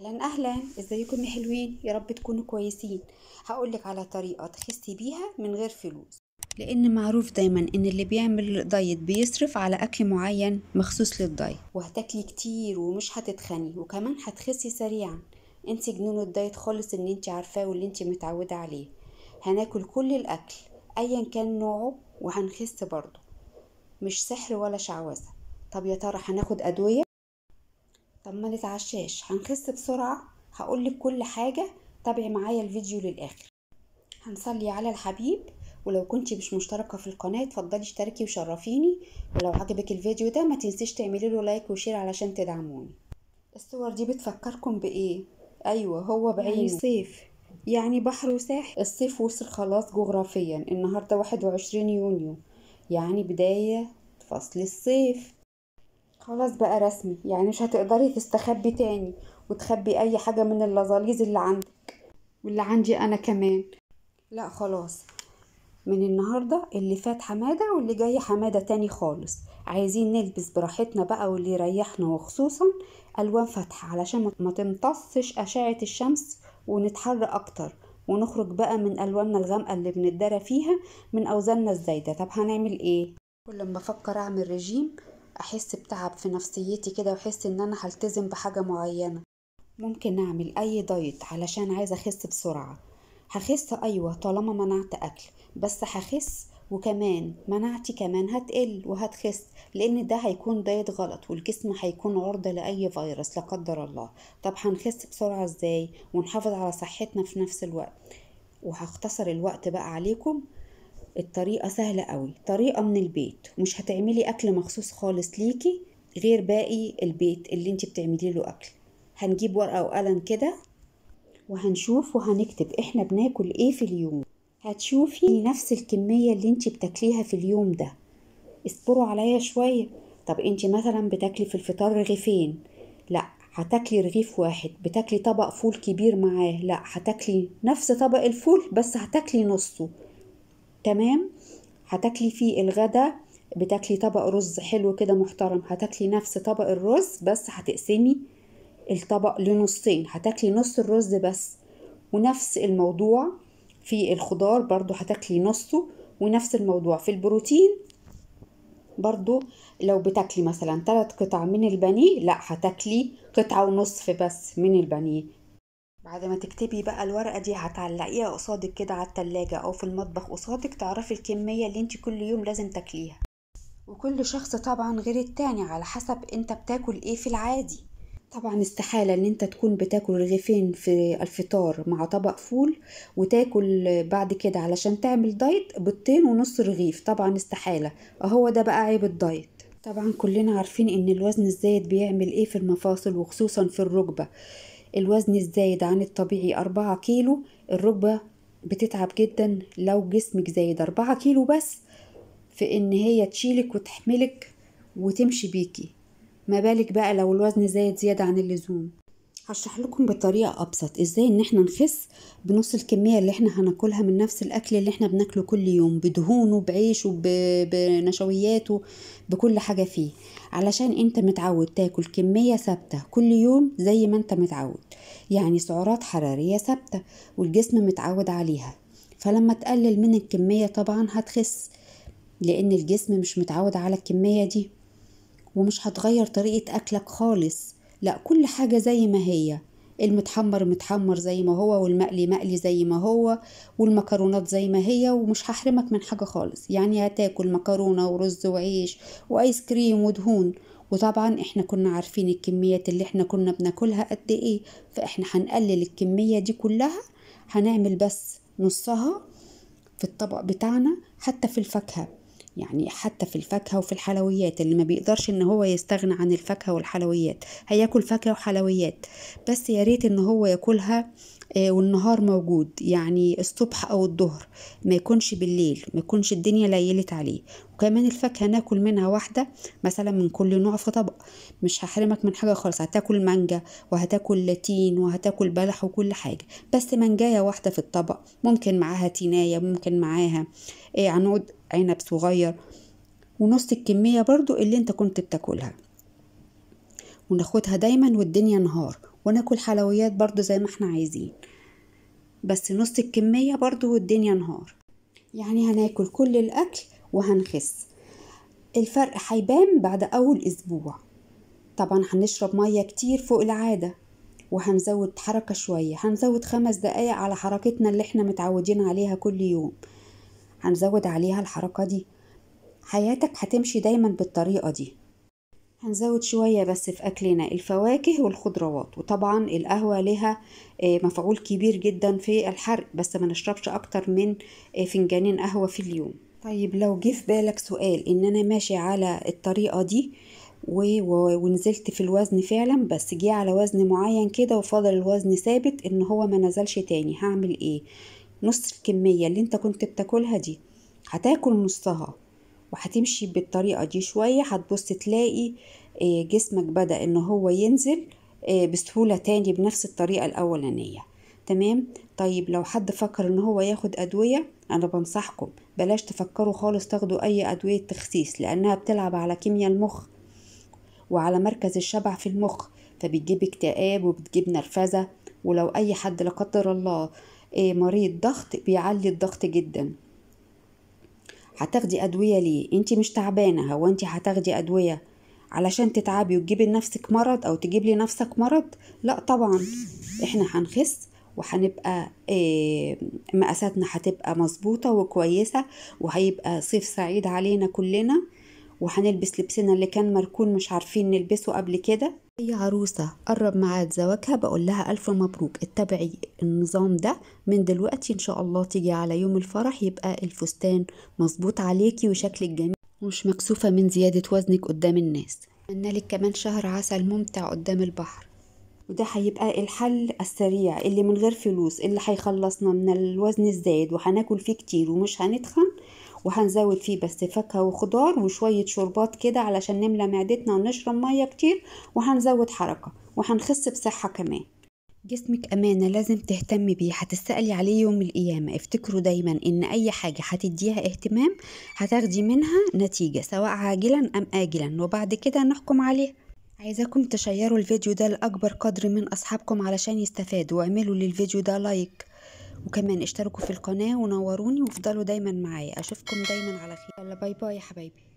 اهلا اهلا ازيكم يا حلوين يا رب تكونوا كويسين هقولك على طريقه تخسي بيها من غير فلوس لان معروف دايما ان اللي بيعمل دايت بيصرف على اكل معين مخصوص للدايت وهتاكلي كتير ومش هتتخني وكمان هتخسي سريعا انت جنون الدايت خالص اللي انت عارفاه واللي انت متعوده عليه هناكل كل الاكل ايا كان نوعه وهنخس برضه مش سحر ولا شعوذه طب يا ترى هناخد ادويه طب ما نتعشاش هنخس بسرعة هقولك كل حاجة تابعي معايا الفيديو للآخر هنصلي على الحبيب ولو كنتي مش مشتركة في القناة اتفضلي اشتركي وشرفيني ولو عجبك الفيديو ده ما تنسيش تعملي له لايك وشير علشان تدعموني الصور دي بتفكركم بإيه؟ أيوة هو بعينه يعني صيف يعني بحر وساحل الصيف وصل خلاص جغرافيا النهاردة واحد وعشرين يونيو يعني بداية فصل الصيف خلاص بقى رسمي يعني مش هتقدري تستخبي تاني وتخبي اي حاجة من اللزاليز اللي عندك واللي عندي انا كمان لا خلاص من النهاردة اللي فات حمادة واللي جاي حمادة تاني خالص عايزين نلبس براحتنا بقى واللي يريحنا وخصوصا ألوان فاتحة علشان ما تمتصش أشعة الشمس ونتحر أكتر ونخرج بقى من ألواننا الغامقة اللي بنتدرى فيها من أوزاننا الزايدة طب هنعمل إيه؟ كل ما أفكر أعمل رجيم احس بتعب في نفسيتي كده واحس ان انا هلتزم بحاجه معينه ممكن اعمل اي دايت علشان عايزه اخس بسرعه هخس ايوه طالما منعت اكل بس هخس وكمان مناعتي كمان هتقل وهتخس لان ده هيكون دايت غلط والجسم هيكون عرضة لأي فيروس لا قدر الله طب هنخس بسرعة ازاي ونحافظ على صحتنا في نفس الوقت وهختصر الوقت بقى عليكم الطريقة سهلة قوي طريقة من البيت مش هتعملي أكل مخصوص خالص ليكي غير باقي البيت اللي انت بتعملي له أكل هنجيب ورقة وقلم كده وهنشوف وهنكتب احنا بناكل ايه في اليوم هتشوفي نفس الكمية اللي انت بتاكليها في اليوم ده اصبروا عليا شوية طب انت مثلا بتاكلي في الفطار رغيفين لا هتاكلي رغيف واحد بتاكلي طبق فول كبير معاه لا هتاكلي نفس طبق الفول بس هتاكلي نصه تمام هتاكلي فيه الغدا بتاكلي طبق رز حلو كده محترم هتاكلي نفس طبق الرز بس هتقسمي الطبق لنصين هتاكلي نص الرز بس ونفس الموضوع في الخضار برضو هتاكلي نصه ونفس الموضوع في البروتين برضو لو بتاكلي مثلا ثلاث قطع من البانيه لا هتاكلي قطعة ونصف بس من البانيه بعد ما تكتبي بقى الورقة دي هتعلقيها قصادك كده على التلاجة أو في المطبخ قصادك تعرفي الكمية اللي انت كل يوم لازم تاكليها وكل شخص طبعا غير التاني على حسب انت بتاكل ايه في العادي طبعا استحالة ان انت تكون بتاكل رغيفين في الفطار مع طبق فول وتاكل بعد كده علشان تعمل دايت بيضتين ونص رغيف طبعا استحالة اهو ده بقى عيب الدايت طبعا كلنا عارفين ان الوزن الزايد بيعمل ايه في المفاصل وخصوصا في الركبة الوزن الزايد عن الطبيعي أربعة كيلو الركبة بتتعب جدا لو جسمك زايد أربعة كيلو بس في إن هي تشيلك وتحملك وتمشي بيكي ما بالك بقى لو الوزن زايد زيادة عن اللزوم هشرح لكم بطريقه ابسط ازاي ان احنا نخس بنص الكميه اللي احنا هناكلها من نفس الاكل اللي احنا بناكله كل يوم بدهونه بعيشه بنشوياته بكل حاجه فيه علشان انت متعود تاكل كميه ثابته كل يوم زي ما انت متعود يعني سعرات حراريه ثابته والجسم متعود عليها فلما تقلل من الكميه طبعا هتخس لان الجسم مش متعود على الكميه دي ومش هتغير طريقه اكلك خالص لا كل حاجة زي ما هي المتحمر متحمر زي ما هو والمقلي مقلي زي ما هو والمكرونات زي ما هي ومش هحرمك من حاجة خالص يعني هتاكل مكرونة ورز وعيش وآيس كريم ودهون وطبعا احنا كنا عارفين الكميات اللي احنا كنا بناكلها قد ايه فاحنا هنقلل الكمية دي كلها هنعمل بس نصها في الطبق بتاعنا حتى في الفاكهة يعني حتى في الفاكهة وفي الحلويات اللي ما بيقدرش ان هو يستغنى عن الفاكهة والحلويات هياكل فاكهة وحلويات بس يا ريت ان هو ياكلها آه، والنهار موجود يعني الصبح او الظهر ما يكونش بالليل ما يكونش الدنيا ليلت عليه وكمان الفاكهه ناكل منها واحده مثلا من كل نوع في طبق مش هحرمك من حاجه خالص هتاكل مانجا وهتاكل لاتين وهتاكل بلح وكل حاجه بس منجايه واحده في الطبق ممكن معاها تينايه ممكن معاها إيه عنقود عنب صغير ونص الكميه برضو اللي انت كنت بتاكلها وناخدها دايما والدنيا نهار وناكل حلويات برضو زي ما احنا عايزين بس نص الكمية برضو والدنيا نهار يعني هناكل كل الأكل وهنخس الفرق هيبان بعد أول أسبوع طبعا هنشرب مية كتير فوق العادة وهنزود حركة شوية هنزود خمس دقايق على حركتنا اللي احنا متعودين عليها كل يوم هنزود عليها الحركة دي حياتك هتمشي دايما بالطريقة دي هنزود شوية بس في أكلنا الفواكه والخضروات وطبعا القهوة لها آه، مفعول كبير جدا في الحرق بس ما نشربش أكتر من آه، فنجانين قهوة في اليوم طيب لو جه في بالك سؤال ان انا ماشي على الطريقه دي ونزلت في الوزن فعلا بس جه على وزن معين كده وفضل الوزن ثابت ان هو ما نزلش تاني هعمل ايه نص الكميه اللي انت كنت بتاكلها دي هتاكل نصها وهتمشي بالطريقه دي شويه هتبص تلاقي آه، جسمك بدا ان هو ينزل آه، بسهوله تاني بنفس الطريقه الاولانيه تمام طيب لو حد فكر ان هو ياخد ادويه انا بنصحكم بلاش تفكروا خالص تاخدوا أي أدوية تخسيس لأنها بتلعب على كيمياء المخ وعلى مركز الشبع في المخ فبتجيب اكتئاب وبتجيب نرفزة ولو أي حد لا قدر الله آه، مريض ضغط بيعلي الضغط جدا هتاخدي أدوية ليه؟ انت مش تعبانة هو انت هتاخدي أدوية علشان تتعبي وتجيبي لنفسك مرض أو تجيب لنفسك مرض؟ لأ طبعا احنا هنخس وهنبقى آه، مقاساتنا هتبقى مظبوطة وكويسة وهيبقى صيف سعيد علينا كلنا وهنلبس لبسنا اللي كان مركون مش عارفين نلبسه قبل كده اي عروسة قرب معاد زواجها بقول لها ألف مبروك اتبعي النظام ده من دلوقتي إن شاء الله تيجي على يوم الفرح يبقى الفستان مظبوط عليكي وشكلك جميل ومش مكسوفة من زيادة وزنك قدام الناس أتمنى لك كمان شهر عسل ممتع قدام البحر وده هيبقى الحل السريع اللي من غير فلوس اللي هيخلصنا من الوزن الزايد وهناكل فيه كتير ومش هنتخن وهنزود فيه بس فاكهة وخضار وشوية شوربات كده علشان نملى معدتنا ونشرب مية كتير وهنزود حركة وهنخس بصحة كمان جسمك أمانة لازم تهتمي بيه هتسألي عليه يوم القيامة افتكروا دايما إن أي حاجة هتديها اهتمام هتاخدي منها نتيجة سواء عاجلا أم آجلا وبعد كده نحكم عليها عايزاكم تشيروا الفيديو ده لأكبر قدر من أصحابكم علشان يستفادوا واعملوا للفيديو ده لايك وكمان اشتركوا في القناة ونوروني وفضلوا دايما معايا أشوفكم دايما على خير يلا باي باي يا حبايبي